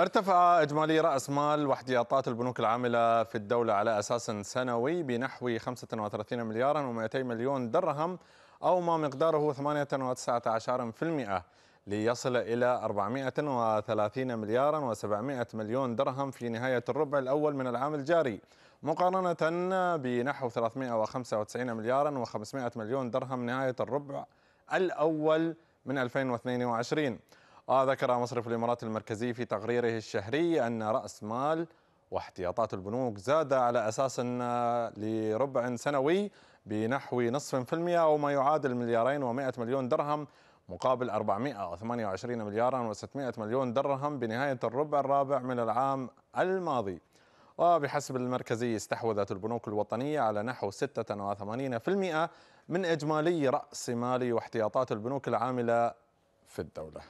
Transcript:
ارتفع إجمالي رأس مال واحتياطات البنوك العاملة في الدولة على أساس سنوي بنحو 35 مليار و200 مليون درهم أو ما مقداره 8.19% ليصل إلى 430 مليار و700 مليون درهم في نهاية الربع الأول من العام الجاري مقارنة بنحو 395 مليار و500 مليون درهم نهاية الربع الأول من 2022 آه، ذكر مصرف الإمارات المركزي في تقريره الشهري أن رأس مال واحتياطات البنوك زاد على أساس لربع سنوي بنحو نصف في المئة أو ما يعادل مليارين ومائة مليون درهم مقابل 428 مليارا و600 مليون درهم بنهاية الربع الرابع من العام الماضي وبحسب المركزي استحوذت البنوك الوطنية على نحو 86% من إجمالي رأس مال واحتياطات البنوك العاملة في الدولة